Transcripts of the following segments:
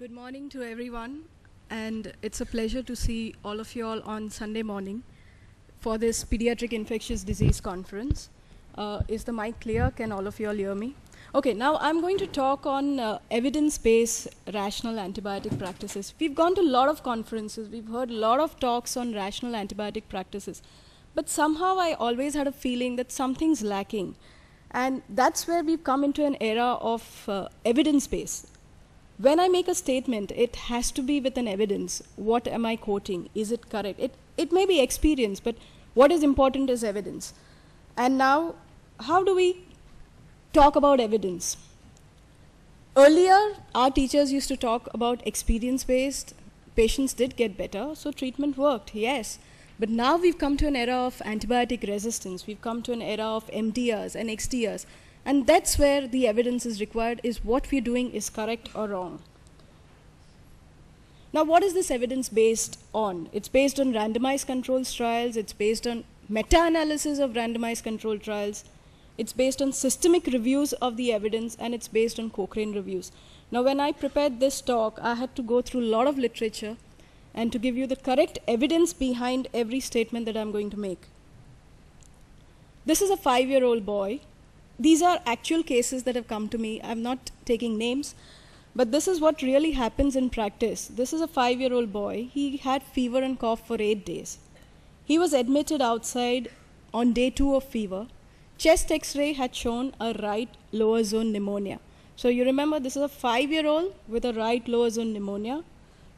Good morning to everyone, and it's a pleasure to see all of you all on Sunday morning for this Pediatric Infectious Disease Conference. Uh, is the mic clear? Can all of you all hear me? Okay, now I'm going to talk on uh, evidence based rational antibiotic practices. We've gone to a lot of conferences, we've heard a lot of talks on rational antibiotic practices, but somehow I always had a feeling that something's lacking. And that's where we've come into an era of uh, evidence based when I make a statement, it has to be with an evidence. What am I quoting? Is it correct? It, it may be experience, but what is important is evidence. And now, how do we talk about evidence? Earlier, our teachers used to talk about experience based. Patients did get better, so treatment worked, yes. But now we've come to an era of antibiotic resistance, we've come to an era of MDRs and XDRs. And that's where the evidence is required is what we're doing is correct or wrong. Now, what is this evidence based on? It's based on randomized controls trials, it's based on meta analysis of randomized control trials, it's based on systemic reviews of the evidence, and it's based on Cochrane reviews. Now, when I prepared this talk, I had to go through a lot of literature and to give you the correct evidence behind every statement that I'm going to make. This is a five year old boy these are actual cases that have come to me. I'm not taking names, but this is what really happens in practice. This is a five year old boy. He had fever and cough for eight days. He was admitted outside on day two of fever. Chest x ray had shown a right lower zone pneumonia. So you remember this is a five year old with a right lower zone pneumonia.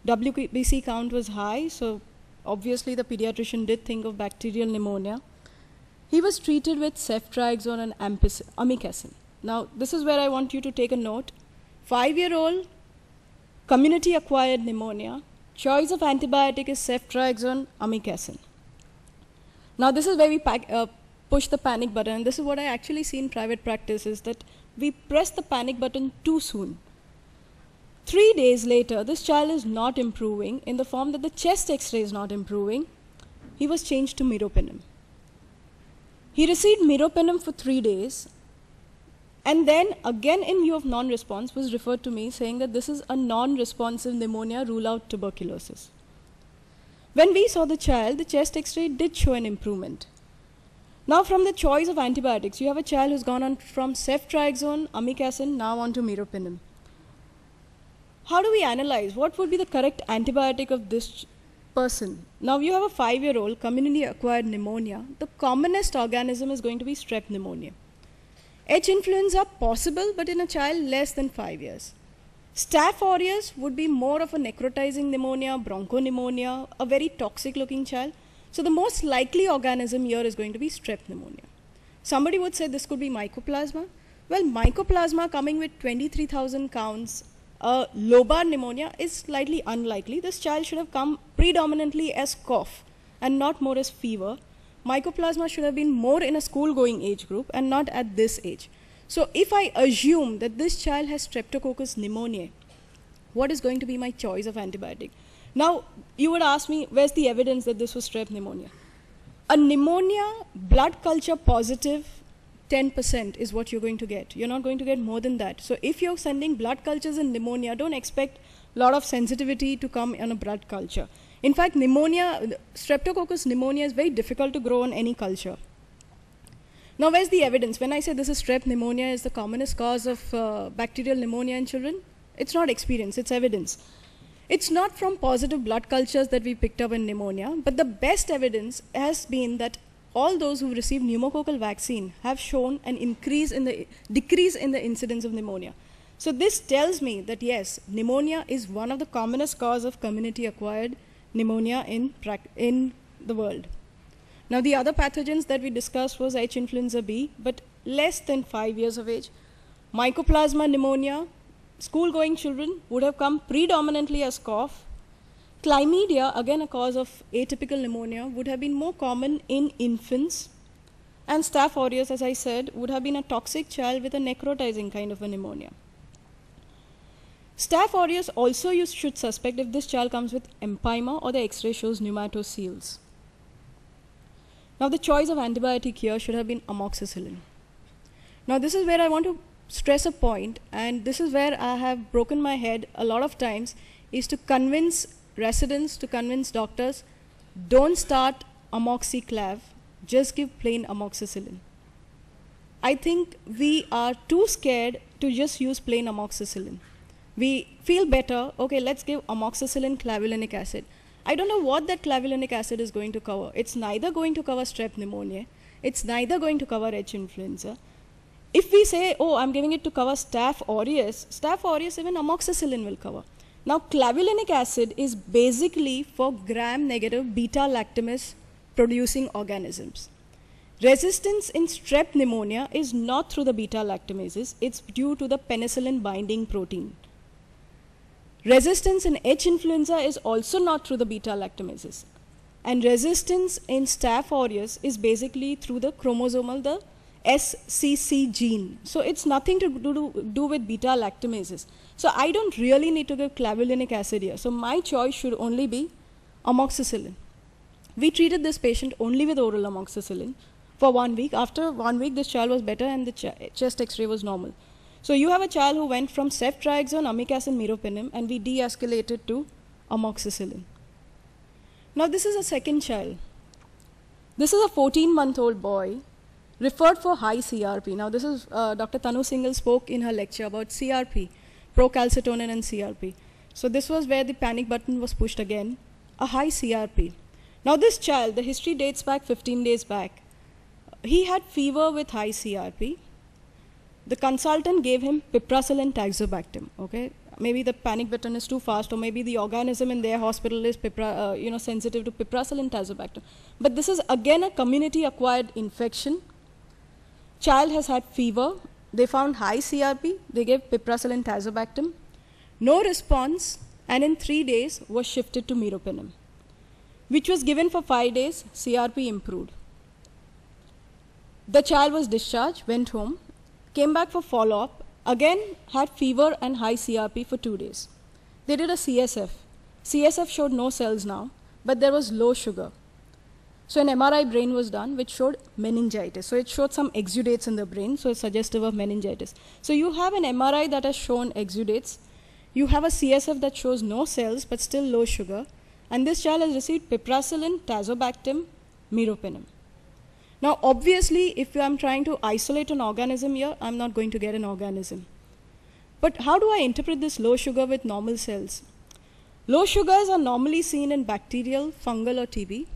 WBC count was high, so obviously the pediatrician did think of bacterial pneumonia. He was treated with ceftriaxone and ampicillin, amikacin. Now, this is where I want you to take a note. Five year old, community acquired pneumonia, choice of antibiotic is ceftriaxone, amikacin. Now, this is where we pack, uh, push the panic button, this is what I actually see in private practice is that we press the panic button too soon. Three days later, this child is not improving in the form that the chest x ray is not improving. He was changed to meropenem. He received meropenem for three days, and then again in view of non-response was referred to me saying that this is a non-responsive pneumonia, rule out tuberculosis. When we saw the child, the chest x-ray did show an improvement. Now from the choice of antibiotics, you have a child who's gone on from ceftriaxone, amikacin, now on to meropenem. How do we analyze? What would be the correct antibiotic of this person. Now you have a five-year-old community acquired pneumonia. The commonest organism is going to be strep pneumonia. H influenza possible, but in a child less than five years. Staph aureus would be more of a necrotizing pneumonia, bronchopneumonia, a very toxic looking child. So the most likely organism here is going to be strep pneumonia. Somebody would say this could be mycoplasma. Well, mycoplasma coming with 23,000 counts uh, lobar pneumonia is slightly unlikely. This child should have come predominantly as cough and not more as fever. Mycoplasma should have been more in a school going age group and not at this age. So if I assume that this child has streptococcus pneumoniae, what is going to be my choice of antibiotic? Now, you would ask me, where's the evidence that this was strep pneumonia? A pneumonia blood culture positive 10% is what you're going to get. You're not going to get more than that. So if you're sending blood cultures in pneumonia, don't expect a lot of sensitivity to come on a blood culture. In fact, pneumonia, streptococcus pneumonia is very difficult to grow on any culture. Now, where's the evidence? When I say this is strep pneumonia is the commonest cause of uh, bacterial pneumonia in children, it's not experience, it's evidence. It's not from positive blood cultures that we picked up in pneumonia, but the best evidence has been that all those who've received pneumococcal vaccine have shown an increase in the decrease in the incidence of pneumonia. So this tells me that yes, pneumonia is one of the commonest cause of community acquired pneumonia in in the world. Now the other pathogens that we discussed was H influenza B, but less than 5 years of age. Mycoplasma pneumonia, school going children would have come predominantly as cough Chlamydia, again a cause of atypical pneumonia, would have been more common in infants. And staph aureus, as I said, would have been a toxic child with a necrotizing kind of a pneumonia. Staph aureus also you should suspect if this child comes with empyema or the x-ray shows pneumatoceles. Now the choice of antibiotic here should have been amoxicillin. Now this is where I want to stress a point and this is where I have broken my head a lot of times is to convince residents to convince doctors, don't start amoxiclav, just give plain amoxicillin. I think we are too scared to just use plain amoxicillin. We feel better, okay, let's give amoxicillin clavulanic acid. I don't know what that clavulanic acid is going to cover. It's neither going to cover strep pneumonia, it's neither going to cover H influenza. If we say, oh, I'm giving it to cover staph aureus, staph aureus even amoxicillin will cover. Now, clavulanic acid is basically for gram-negative beta lactamase producing organisms. Resistance in strep pneumonia is not through the beta-lactamases, it's due to the penicillin binding protein. Resistance in H influenza is also not through the beta-lactamases. And resistance in staph aureus is basically through the chromosomal, the SCC gene. So it's nothing to do, do with beta lactamases. So I don't really need to give clavulanic acid here. So my choice should only be amoxicillin. We treated this patient only with oral amoxicillin for one week. After one week, this child was better and the ch chest x-ray was normal. So you have a child who went from ceftriaxone, amikacin, meropenem, and we de-escalated to amoxicillin. Now this is a second child. This is a 14-month-old boy referred for high CRP. Now, this is uh, Dr. Tanu Singhal spoke in her lecture about CRP, procalcitonin and CRP. So, this was where the panic button was pushed again, a high CRP. Now, this child, the history dates back 15 days back. He had fever with high CRP. The consultant gave him piperacillin and taxobactam. Okay, maybe the panic button is too fast, or maybe the organism in their hospital is pipra, uh, you know sensitive to piperacillin and tazobactam. But this is again a community-acquired infection Child has had fever. They found high CRP. They gave piperacillin tazobactam. No response, and in three days was shifted to meropenem, which was given for five days. CRP improved. The child was discharged, went home, came back for follow-up, again had fever and high CRP for two days. They did a CSF. CSF showed no cells now, but there was low sugar. So an MRI brain was done which showed meningitis. So it showed some exudates in the brain, so it's suggestive of meningitis. So you have an MRI that has shown exudates. You have a CSF that shows no cells but still low sugar. And this child has received piperacillin, tazobactam, meropenem. Now, obviously, if I'm trying to isolate an organism here, I'm not going to get an organism. But how do I interpret this low sugar with normal cells? Low sugars are normally seen in bacterial, fungal, or TB.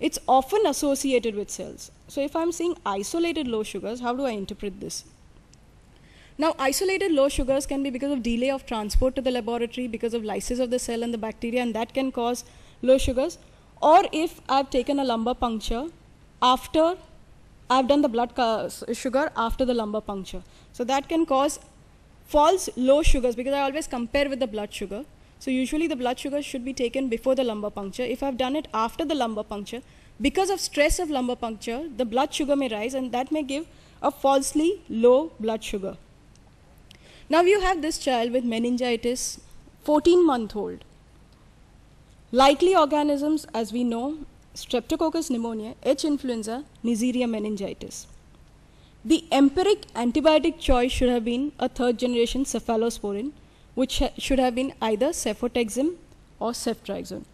It's often associated with cells. So if I'm seeing isolated low sugars, how do I interpret this? Now, isolated low sugars can be because of delay of transport to the laboratory, because of lysis of the cell and the bacteria, and that can cause low sugars. Or if I've taken a lumbar puncture after I've done the blood sugar after the lumbar puncture. So that can cause false low sugars because I always compare with the blood sugar. So usually the blood sugar should be taken before the lumbar puncture. If I've done it after the lumbar puncture, because of stress of lumbar puncture, the blood sugar may rise and that may give a falsely low blood sugar. Now you have this child with meningitis, 14 month old. Likely organisms as we know, Streptococcus pneumoniae, H influenza, Neisseria meningitis. The empiric antibiotic choice should have been a third generation cephalosporin which ha should have been either cefotaxime or ceftriaxone.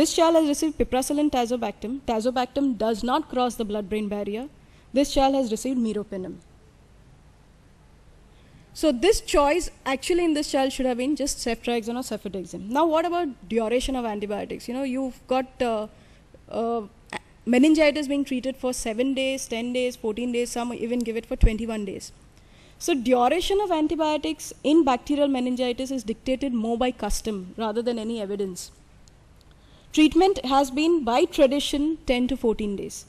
This child has received piperacillin tazobactam. Tazobactam does not cross the blood-brain barrier. This child has received meropenem. So this choice actually in this child should have been just ceftriaxone or cefotaxime. Now what about duration of antibiotics? You know, you've got uh, uh, meningitis being treated for 7 days, 10 days, 14 days, some even give it for 21 days. So duration of antibiotics in bacterial meningitis is dictated more by custom rather than any evidence. Treatment has been by tradition 10 to 14 days.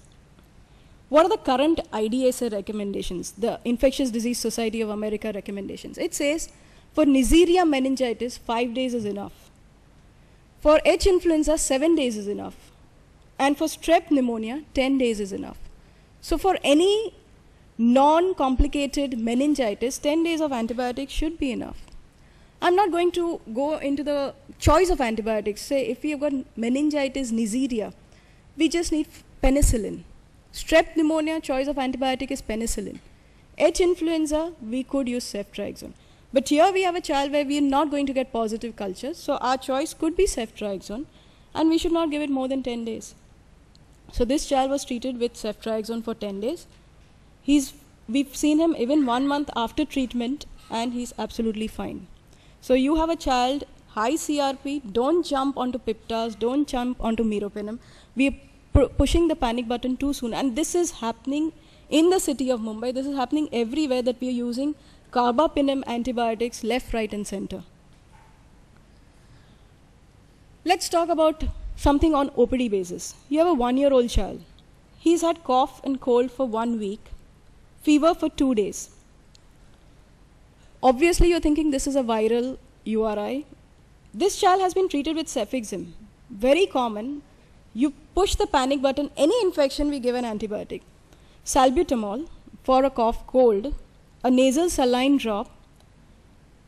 What are the current IDSA recommendations, the Infectious Disease Society of America recommendations? It says for Neisseria meningitis, 5 days is enough. For H influenza, 7 days is enough. And for strep pneumonia, 10 days is enough. So for any non-complicated meningitis, 10 days of antibiotics should be enough. I'm not going to go into the choice of antibiotics. Say if we have got meningitis neisseria, we just need penicillin. Strep pneumonia, choice of antibiotic is penicillin. H influenza, we could use ceftriaxone. But here we have a child where we are not going to get positive cultures, so our choice could be ceftriaxone, and we should not give it more than 10 days. So this child was treated with ceftriaxone for 10 days he's we've seen him even one month after treatment and he's absolutely fine so you have a child high crp don't jump onto piptas don't jump onto meropenem we're pushing the panic button too soon and this is happening in the city of mumbai this is happening everywhere that we are using carbapenem antibiotics left right and center let's talk about something on opd basis you have a 1 year old child he's had cough and cold for 1 week fever for two days. Obviously, you're thinking this is a viral URI. This child has been treated with cefixime, very common. You push the panic button, any infection, we give an antibiotic. Salbutamol for a cough cold, a nasal saline drop,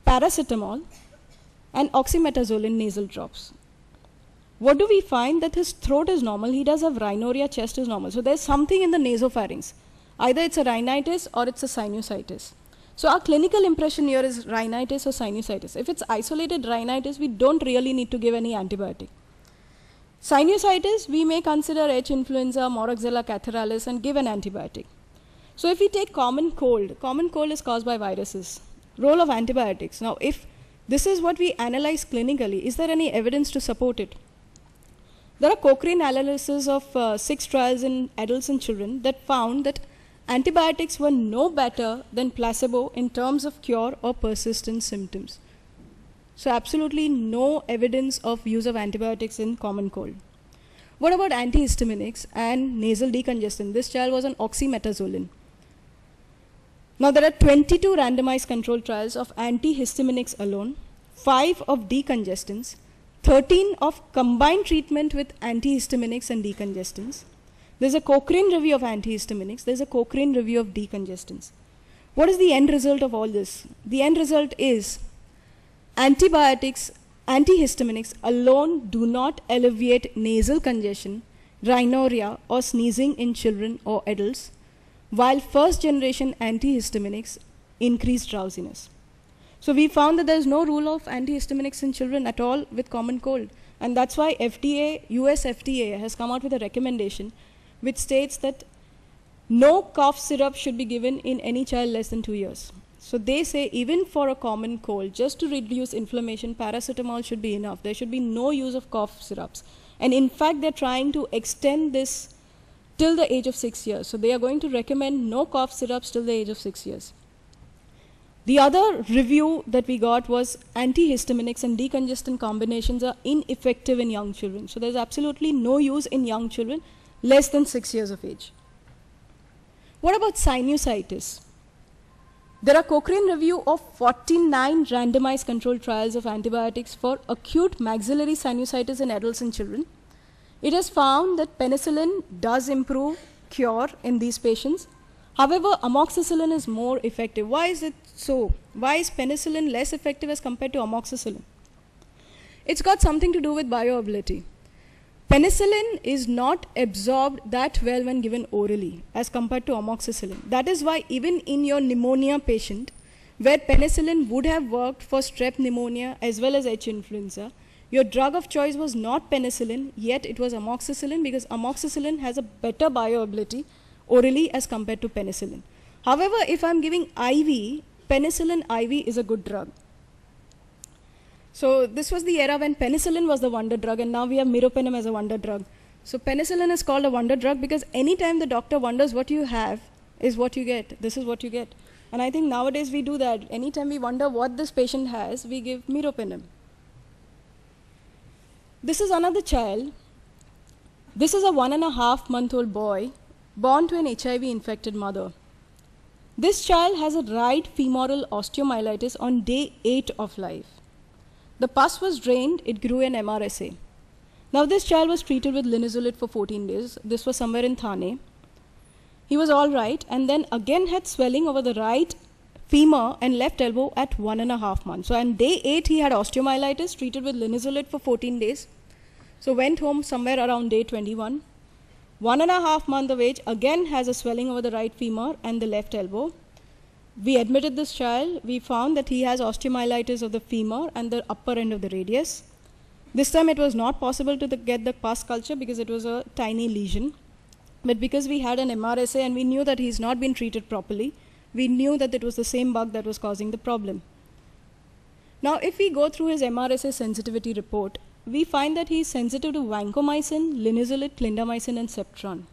paracetamol, and oxymetazoline nasal drops. What do we find? That his throat is normal, he does have rhinorrhea, chest is normal. So there's something in the nasopharynx. Either it's a rhinitis or it's a sinusitis. So our clinical impression here is rhinitis or sinusitis. If it's isolated rhinitis, we don't really need to give any antibiotic. Sinusitis, we may consider H. influenza, Moroxella catharalis and give an antibiotic. So if we take common cold, common cold is caused by viruses. Role of antibiotics. Now if this is what we analyze clinically, is there any evidence to support it? There are Cochrane analyses of uh, six trials in adults and children that found that Antibiotics were no better than placebo in terms of cure or persistent symptoms. So, absolutely no evidence of use of antibiotics in common cold. What about antihistaminics and nasal decongestant? This child was on oxymetazoline. Now, there are 22 randomized controlled trials of antihistaminics alone, 5 of decongestants, 13 of combined treatment with antihistaminics and decongestants, there's a Cochrane review of antihistaminics. There's a Cochrane review of decongestants. What is the end result of all this? The end result is antibiotics, antihistaminics alone do not alleviate nasal congestion, rhinorrhea, or sneezing in children or adults, while first generation antihistaminics increase drowsiness. So we found that there is no rule of antihistaminics in children at all with common cold. And that's why FDA, US FDA has come out with a recommendation which states that no cough syrup should be given in any child less than two years. So they say even for a common cold, just to reduce inflammation, paracetamol should be enough. There should be no use of cough syrups. And in fact, they're trying to extend this till the age of six years. So they are going to recommend no cough syrups till the age of six years. The other review that we got was antihistaminics and decongestant combinations are ineffective in young children. So there's absolutely no use in young children less than six years of age. What about sinusitis? There are Cochrane review of 49 randomized controlled trials of antibiotics for acute maxillary sinusitis in adults and children. It has found that penicillin does improve cure in these patients. However, amoxicillin is more effective. Why is it so? Why is penicillin less effective as compared to amoxicillin? It's got something to do with bioavailability. Penicillin is not absorbed that well when given orally as compared to amoxicillin. That is why even in your pneumonia patient, where penicillin would have worked for strep pneumonia as well as H influenza, your drug of choice was not penicillin, yet it was amoxicillin because amoxicillin has a better bioavailability orally as compared to penicillin. However, if I'm giving IV, penicillin IV is a good drug. So this was the era when penicillin was the wonder drug, and now we have meropenem as a wonder drug. So penicillin is called a wonder drug because anytime the doctor wonders what you have is what you get. This is what you get. And I think nowadays we do that. Anytime we wonder what this patient has, we give meropenem. This is another child. This is a one and a half month old boy born to an HIV infected mother. This child has a right femoral osteomyelitis on day 8 of life. The pus was drained, it grew an MRSA. Now, this child was treated with linezolid for 14 days. This was somewhere in Thane. He was all right, and then again had swelling over the right femur and left elbow at one and a half months. So, on day 8, he had osteomyelitis, treated with linezolid for 14 days. So, went home somewhere around day 21. One and a half month of age, again has a swelling over the right femur and the left elbow. We admitted this child. We found that he has osteomyelitis of the femur and the upper end of the radius. This time it was not possible to the get the pus culture because it was a tiny lesion. But because we had an MRSA and we knew that he's not been treated properly, we knew that it was the same bug that was causing the problem. Now, if we go through his MRSA sensitivity report, we find that he's sensitive to vancomycin, linezolid, clindamycin, and ceftron.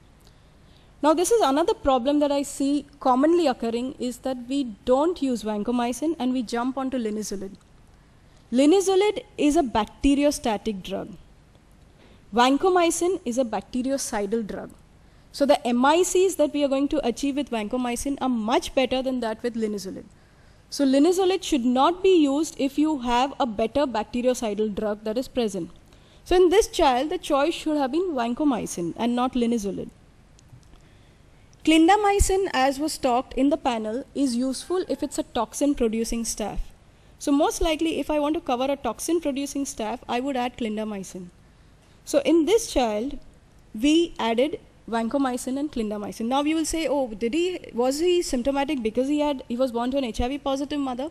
Now this is another problem that I see commonly occurring is that we don't use vancomycin and we jump onto linezolid. Linezolid is a bacteriostatic drug. Vancomycin is a bactericidal drug. So the MICs that we are going to achieve with vancomycin are much better than that with linezolid. So linezolid should not be used if you have a better bactericidal drug that is present. So in this child, the choice should have been vancomycin and not linezolid. Clindamycin, as was talked in the panel, is useful if it's a toxin producing staph. So most likely if I want to cover a toxin producing staph, I would add clindamycin. So in this child, we added vancomycin and clindamycin. Now you will say, oh, did he, was he symptomatic because he had, he was born to an HIV positive mother?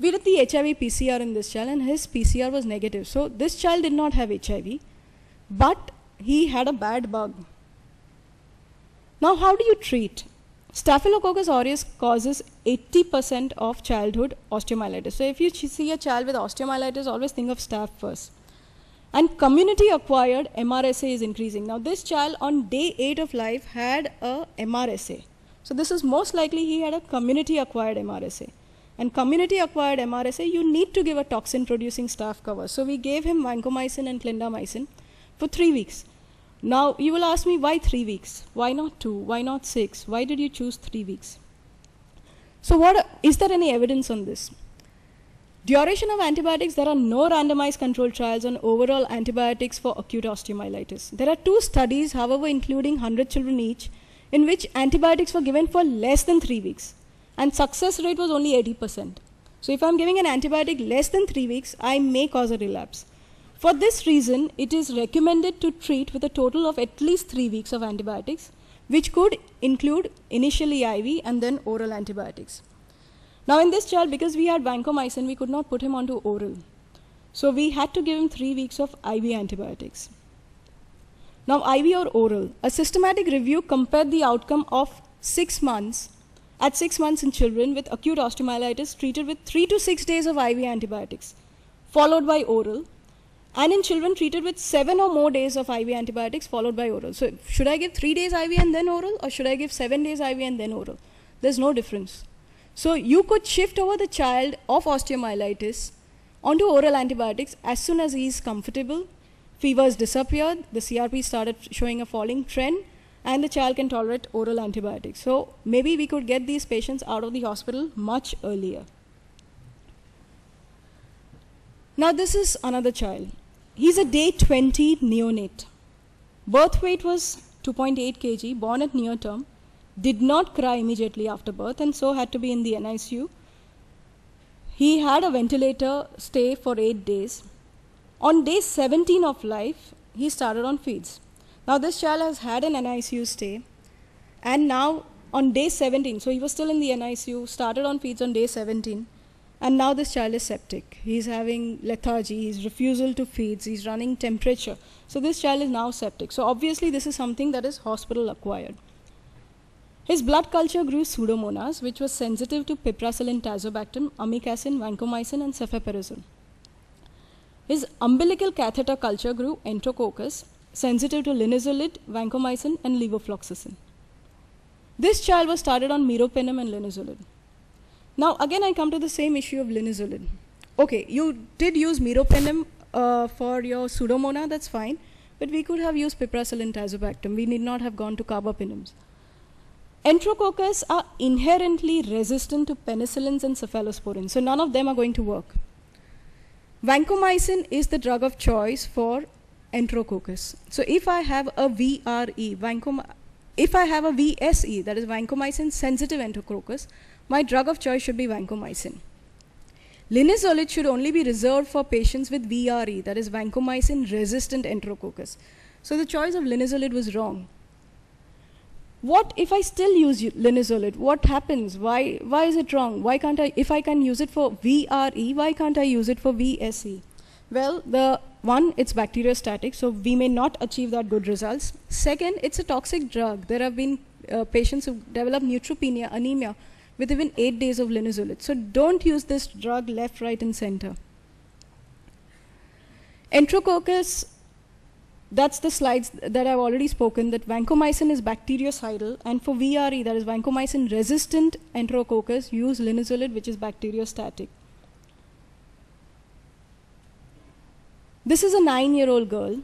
We did the HIV PCR in this child and his PCR was negative. So this child did not have HIV, but he had a bad bug now, how do you treat? Staphylococcus aureus causes 80% of childhood osteomyelitis. So, if you see a child with osteomyelitis, always think of staph first. And community acquired MRSA is increasing. Now, this child on day 8 of life had a MRSA. So, this is most likely he had a community acquired MRSA. And community acquired MRSA, you need to give a toxin producing staph cover. So, we gave him vancomycin and clindamycin for three weeks. Now you will ask me why three weeks? Why not two? Why not six? Why did you choose three weeks? So what is there any evidence on this? Duration of antibiotics, there are no randomized controlled trials on overall antibiotics for acute osteomyelitis. There are two studies, however, including 100 children each, in which antibiotics were given for less than three weeks, and success rate was only 80%. So if I'm giving an antibiotic less than three weeks, I may cause a relapse. For this reason, it is recommended to treat with a total of at least three weeks of antibiotics, which could include initially IV and then oral antibiotics. Now in this child, because we had vancomycin, we could not put him onto oral. So we had to give him three weeks of IV antibiotics. Now IV or oral, a systematic review compared the outcome of six months at six months in children with acute osteomyelitis treated with three to six days of IV antibiotics, followed by oral, and in children treated with seven or more days of IV antibiotics followed by oral. So, should I give three days IV and then oral, or should I give seven days IV and then oral? There's no difference. So, you could shift over the child of osteomyelitis onto oral antibiotics as soon as he's comfortable, fevers disappeared, the CRP started showing a falling trend, and the child can tolerate oral antibiotics. So, maybe we could get these patients out of the hospital much earlier. Now this is another child. He's a day 20 neonate. Birth weight was 2.8 kg, born at near term, did not cry immediately after birth and so had to be in the NICU. He had a ventilator stay for 8 days. On day 17 of life, he started on feeds. Now this child has had an NICU stay and now on day 17, so he was still in the NICU, started on feeds on day 17. And now this child is septic. He's having lethargy, he's refusal to feeds, he's running temperature. So this child is now septic. So obviously this is something that is hospital acquired. His blood culture grew pseudomonas, which was sensitive to piperacillin, tazobactam, amikacin, vancomycin, and cephaloporazine. His umbilical catheter culture grew enterococcus, sensitive to linezolid, vancomycin, and levofloxacin. This child was started on meropenem and linezolid. Now again I come to the same issue of linezolid. Okay, you did use meropenem uh, for your pseudomona, that's fine. But we could have used piperacillin tazobactam. We need not have gone to carbapenems. Enterococcus are inherently resistant to penicillins and cephalosporins, so none of them are going to work. Vancomycin is the drug of choice for enterococcus. So if I have a VRE, if I have a VSE, that is vancomycin sensitive enterococcus, my drug of choice should be vancomycin. Linezolid should only be reserved for patients with VRE, that is vancomycin resistant enterococcus. So the choice of linezolid was wrong. What if I still use linezolid? What happens? Why, why is it wrong? Why can't I, if I can use it for VRE, why can't I use it for VSE? Well, the one, it's bacteriostatic, so we may not achieve that good results. Second, it's a toxic drug. There have been uh, patients who develop neutropenia, anemia, with even 8 days of linezolid. So don't use this drug left, right, and center. Enterococcus, that's the slides that I've already spoken, that vancomycin is bactericidal, and for VRE, that is vancomycin-resistant enterococcus, use linezolid, which is bacteriostatic. This is a nine-year-old girl.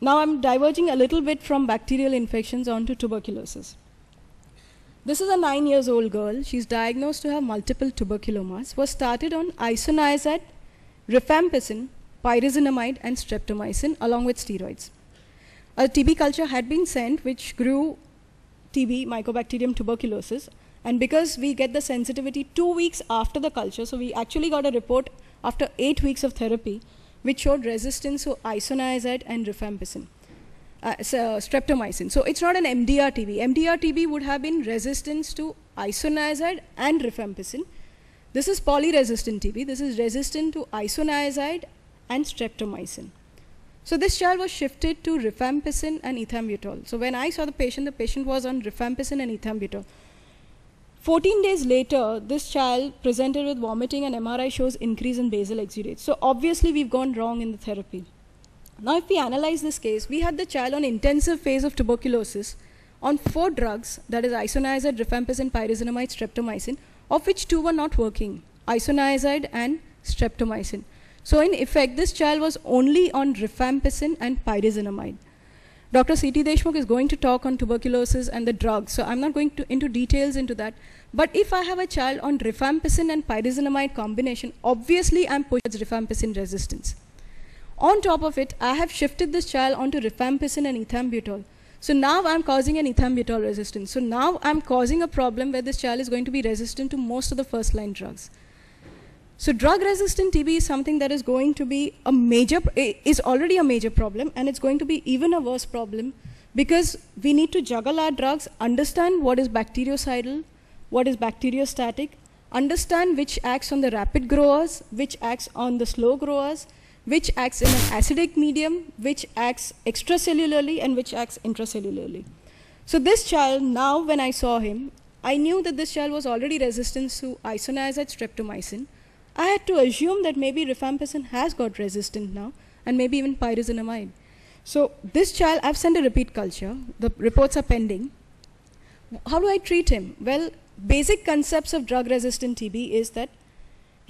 Now I'm diverging a little bit from bacterial infections onto tuberculosis. This is a 9 years old girl. She's diagnosed to have multiple tuberculomas, was started on isoniazid, rifampicin, pyrazinamide, and streptomycin along with steroids. A TB culture had been sent which grew TB, Mycobacterium tuberculosis, and because we get the sensitivity two weeks after the culture, so we actually got a report after eight weeks of therapy which showed resistance to isoniazid and rifampicin. Uh, so streptomycin. So it's not an MDR-TB. MDR-TB would have been resistance to isoniazid and rifampicin. This is polyresistant TB. This is resistant to isoniazid and streptomycin. So this child was shifted to rifampicin and ethambutol. So when I saw the patient, the patient was on rifampicin and ethambutol. 14 days later, this child presented with vomiting and MRI shows increase in basal exudates. So obviously we've gone wrong in the therapy. Now, if we analyze this case, we had the child on intensive phase of tuberculosis on four drugs, that is isoniazid, rifampicin, pyrazinamide, streptomycin, of which two were not working, isoniazid and streptomycin. So in effect, this child was only on rifampicin and pyrazinamide. Dr. C.T. Deshmukh is going to talk on tuberculosis and the drugs, so I'm not going to, into details into that. But if I have a child on rifampicin and pyrazinamide combination, obviously I'm pushing rifampicin resistance. On top of it, I have shifted this child onto rifampicin and ethambutol. So now I'm causing an ethambutol resistance. So now I'm causing a problem where this child is going to be resistant to most of the first line drugs. So drug resistant TB is something that is going to be a major, is already a major problem and it's going to be even a worse problem because we need to juggle our drugs, understand what is bactericidal, what is bacteriostatic, understand which acts on the rapid growers, which acts on the slow growers, which acts in an acidic medium, which acts extracellularly, and which acts intracellularly. So this child, now when I saw him, I knew that this child was already resistant to isoniazid streptomycin. I had to assume that maybe rifampicin has got resistant now, and maybe even pyrazinamide. So this child, I've sent a repeat culture. The reports are pending. How do I treat him? Well, basic concepts of drug-resistant TB is that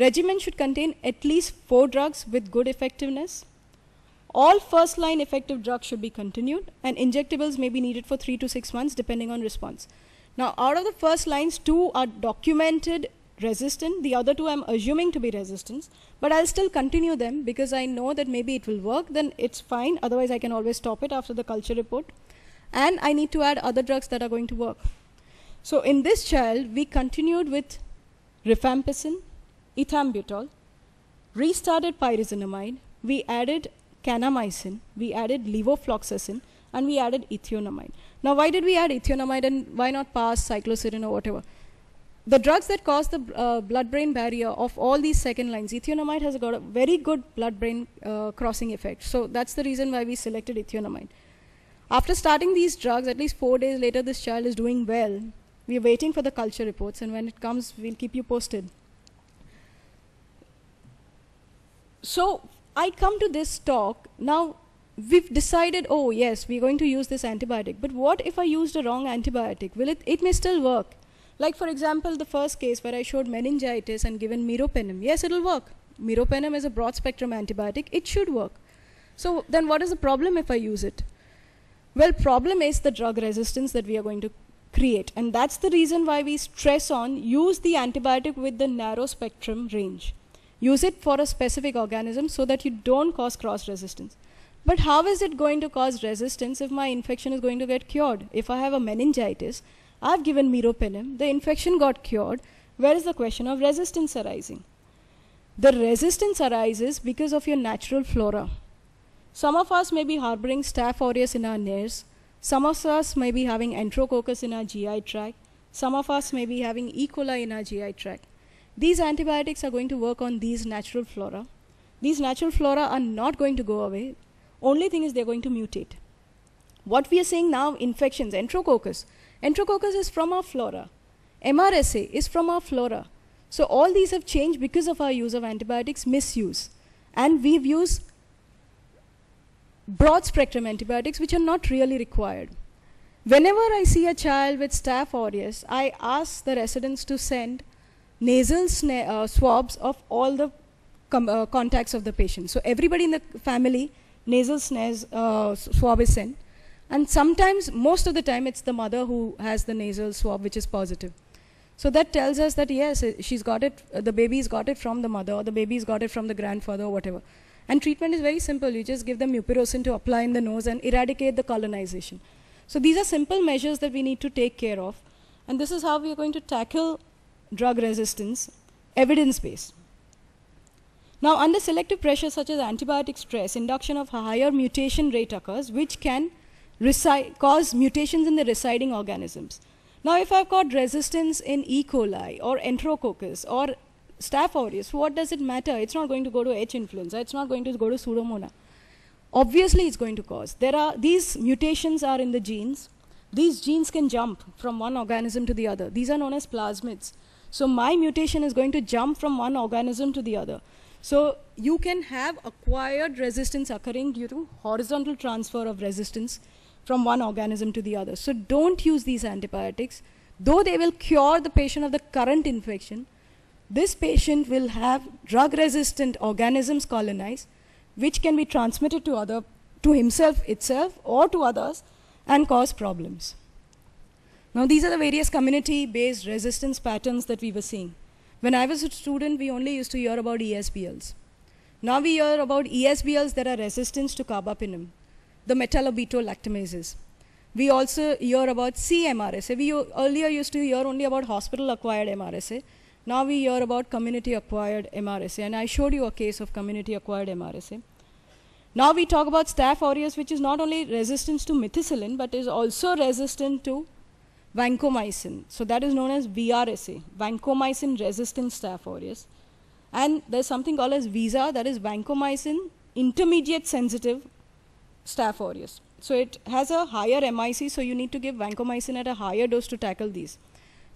Regimen should contain at least four drugs with good effectiveness. All first line effective drugs should be continued, and injectables may be needed for three to six months depending on response. Now, out of the first lines, two are documented resistant, the other two I'm assuming to be resistance, but I'll still continue them because I know that maybe it will work, then it's fine, otherwise, I can always stop it after the culture report. And I need to add other drugs that are going to work. So, in this child, we continued with rifampicin, ethambutol, restarted pyrazinamide, we added canamycin, we added levofloxacin, and we added ethionamide. Now, why did we add ethionamide and why not pass cycloserine or whatever? The drugs that cause the uh, blood-brain barrier of all these second lines, ethionamide has got a very good blood-brain uh, crossing effect. So that's the reason why we selected ethionamide. After starting these drugs, at least four days later, this child is doing well. We're waiting for the culture reports, and when it comes, we'll keep you posted. so I come to this talk now. We've decided, oh yes, we're going to use this antibiotic. But what if I used a wrong antibiotic? Will it? It may still work. Like for example, the first case where I showed meningitis and given meropenem. Yes, it'll work. Meropenem is a broad-spectrum antibiotic. It should work. So then, what is the problem if I use it? Well, problem is the drug resistance that we are going to create, and that's the reason why we stress on use the antibiotic with the narrow spectrum range use it for a specific organism so that you don't cause cross resistance. But how is it going to cause resistance if my infection is going to get cured? If I have a meningitis, I've given meropenem, the infection got cured, where is the question of resistance arising? The resistance arises because of your natural flora. Some of us may be harboring staph aureus in our nares, some of us may be having enterococcus in our GI tract, some of us may be having E. coli in our GI tract. These antibiotics are going to work on these natural flora. These natural flora are not going to go away. Only thing is they're going to mutate. What we are seeing now, infections, enterococcus. Enterococcus is from our flora. MRSA is from our flora. So all these have changed because of our use of antibiotics, misuse. And we've used broad spectrum antibiotics which are not really required. Whenever I see a child with staph aureus, I ask the residents to send nasal uh, swabs of all the uh, contacts of the patient. So everybody in the family, nasal snares, uh, swab is sent. And sometimes, most of the time, it's the mother who has the nasal swab, which is positive. So that tells us that, yes, uh, she's got it, uh, the baby's got it from the mother, or the baby's got it from the grandfather, or whatever. And treatment is very simple. You just give them mupirocin to apply in the nose and eradicate the colonization. So these are simple measures that we need to take care of. And this is how we are going to tackle drug resistance evidence based. Now, under selective pressure such as antibiotic stress, induction of a higher mutation rate occurs, which can cause mutations in the residing organisms. Now, if I've got resistance in E. coli or Enterococcus or Staph aureus, what does it matter? It's not going to go to H. influenza, it's not going to go to Pseudomonas. Obviously, it's going to cause. There are These mutations are in the genes. These genes can jump from one organism to the other. These are known as plasmids. So my mutation is going to jump from one organism to the other. So you can have acquired resistance occurring due to horizontal transfer of resistance from one organism to the other. So don't use these antibiotics. Though they will cure the patient of the current infection, this patient will have drug resistant organisms colonized which can be transmitted to other to himself itself or to others and cause problems. Now, these are the various community based resistance patterns that we were seeing. When I was a student, we only used to hear about ESBLs. Now we hear about ESBLs that are resistant to carbapenem, the metallobeto-lactamases. We also hear about CMRSA. We earlier used to hear only about hospital-acquired MRSA. Now we hear about community-acquired MRSA, and I showed you a case of community-acquired MRSA. Now we talk about staph aureus, which is not only resistant to methicillin, but is also resistant to vancomycin. So that is known as VRSA, vancomycin resistant staph aureus. And there's something called as VISA, that is vancomycin intermediate sensitive staph aureus. So it has a higher MIC, so you need to give vancomycin at a higher dose to tackle these.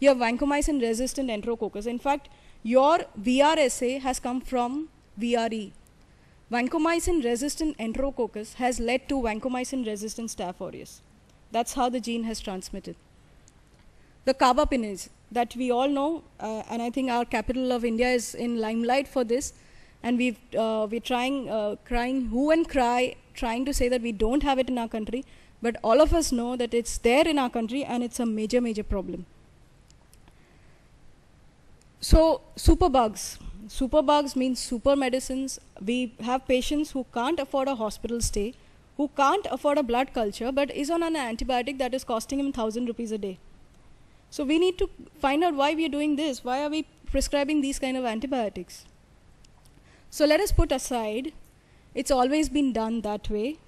You have vancomycin resistant enterococcus. In fact, your VRSA has come from VRE. Vancomycin resistant enterococcus has led to vancomycin resistant staph aureus. That's how the gene has transmitted. The Kaaba Pinage that we all know, uh, and I think our capital of India is in limelight for this. And we uh, we're trying, uh, crying who and cry, trying to say that we don't have it in our country. But all of us know that it's there in our country and it's a major, major problem. So superbugs. Superbugs means super medicines. We have patients who can't afford a hospital stay, who can't afford a blood culture, but is on an antibiotic that is costing him 1,000 rupees a day. So we need to find out why we are doing this. Why are we prescribing these kind of antibiotics? So let us put aside, it's always been done that way.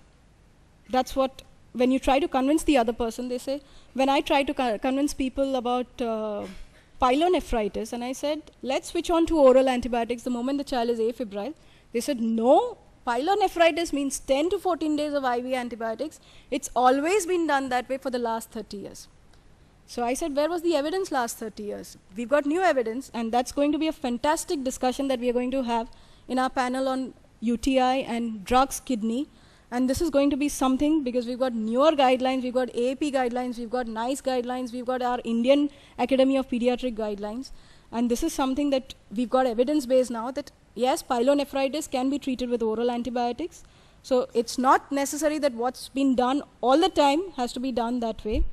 That's what, when you try to convince the other person, they say, when I try to co convince people about uh, pyelonephritis, and I said, let's switch on to oral antibiotics the moment the child is afebrile. They said, no, pyelonephritis means 10 to 14 days of IV antibiotics. It's always been done that way for the last 30 years. So I said, where was the evidence last 30 years? We've got new evidence, and that's going to be a fantastic discussion that we are going to have in our panel on UTI and drugs kidney. And this is going to be something because we've got newer guidelines, we've got AAP guidelines, we've got NICE guidelines, we've got our Indian Academy of Pediatric guidelines. And this is something that we've got evidence based now that yes, pyelonephritis can be treated with oral antibiotics. So it's not necessary that what's been done all the time has to be done that way.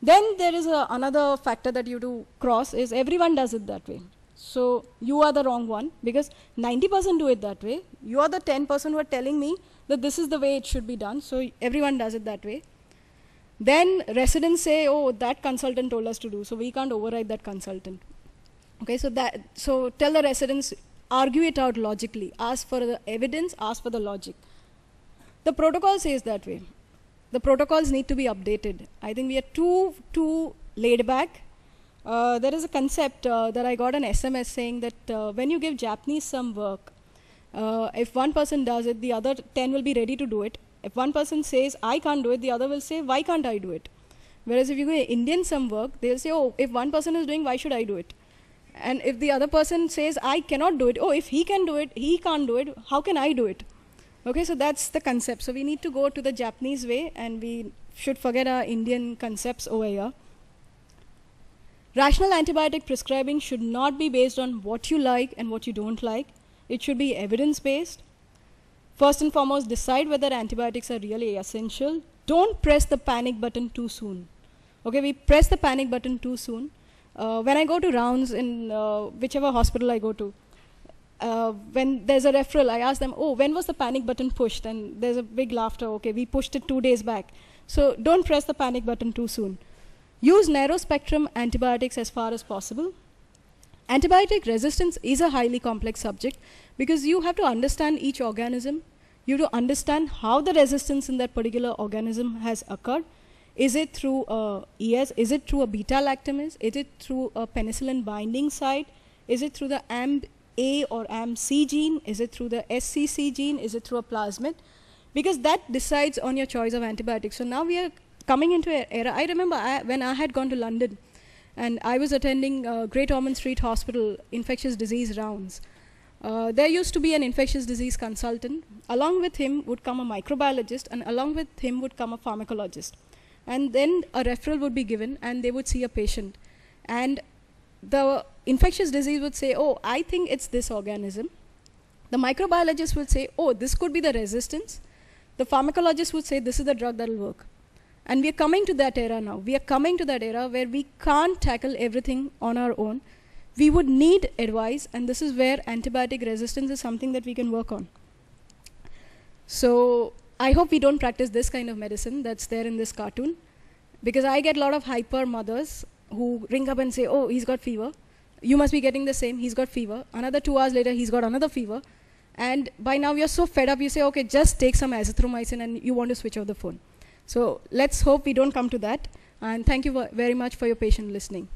Then there is a, another factor that you do cross is everyone does it that way. So you are the wrong one because 90% do it that way. You are the 10% who are telling me that this is the way it should be done. So everyone does it that way. Then residents say, oh, that consultant told us to do, so we can't override that consultant. Okay, so that so tell the residents, argue it out logically. Ask for the evidence, ask for the logic. The protocol says that way the protocols need to be updated. I think we are too, too laid back. Uh, there is a concept uh, that I got an SMS saying that uh, when you give Japanese some work, uh, if one person does it, the other 10 will be ready to do it. If one person says, I can't do it, the other will say, why can't I do it? Whereas if you give Indian some work, they'll say, oh, if one person is doing, why should I do it? And if the other person says, I cannot do it, oh, if he can do it, he can't do it, how can I do it? Okay, so that's the concept. So we need to go to the Japanese way and we should forget our Indian concepts over here. Rational antibiotic prescribing should not be based on what you like and what you don't like. It should be evidence based. First and foremost, decide whether antibiotics are really essential. Don't press the panic button too soon. Okay, we press the panic button too soon. Uh, when I go to rounds in uh, whichever hospital I go to, uh, when there's a referral, I ask them, oh, when was the panic button pushed? And there's a big laughter, okay, we pushed it two days back. So don't press the panic button too soon. Use narrow spectrum antibiotics as far as possible. Antibiotic resistance is a highly complex subject because you have to understand each organism. You have to understand how the resistance in that particular organism has occurred. Is it through a uh, ES? Is it through a beta lactamase? Is it through a penicillin binding site? Is it through the Amp? A or M C gene? Is it through the SCC gene? Is it through a plasmid? Because that decides on your choice of antibiotics. So now we are coming into an era. I remember I, when I had gone to London and I was attending uh, Great Ormond Street Hospital infectious disease rounds. Uh, there used to be an infectious disease consultant. Along with him would come a microbiologist, and along with him would come a pharmacologist. And then a referral would be given, and they would see a patient. And the infectious disease would say, oh, I think it's this organism. The microbiologist would say, oh, this could be the resistance. The pharmacologist would say, this is the drug that will work. And we are coming to that era now. We are coming to that era where we can't tackle everything on our own. We would need advice, and this is where antibiotic resistance is something that we can work on. So I hope we don't practice this kind of medicine that's there in this cartoon because I get a lot of hyper mothers who ring up and say, oh, he's got fever. You must be getting the same. He's got fever. Another two hours later, he's got another fever. And by now, you're so fed up, you say, okay, just take some azithromycin and you want to switch off the phone. So let's hope we don't come to that. And thank you very much for your patient listening.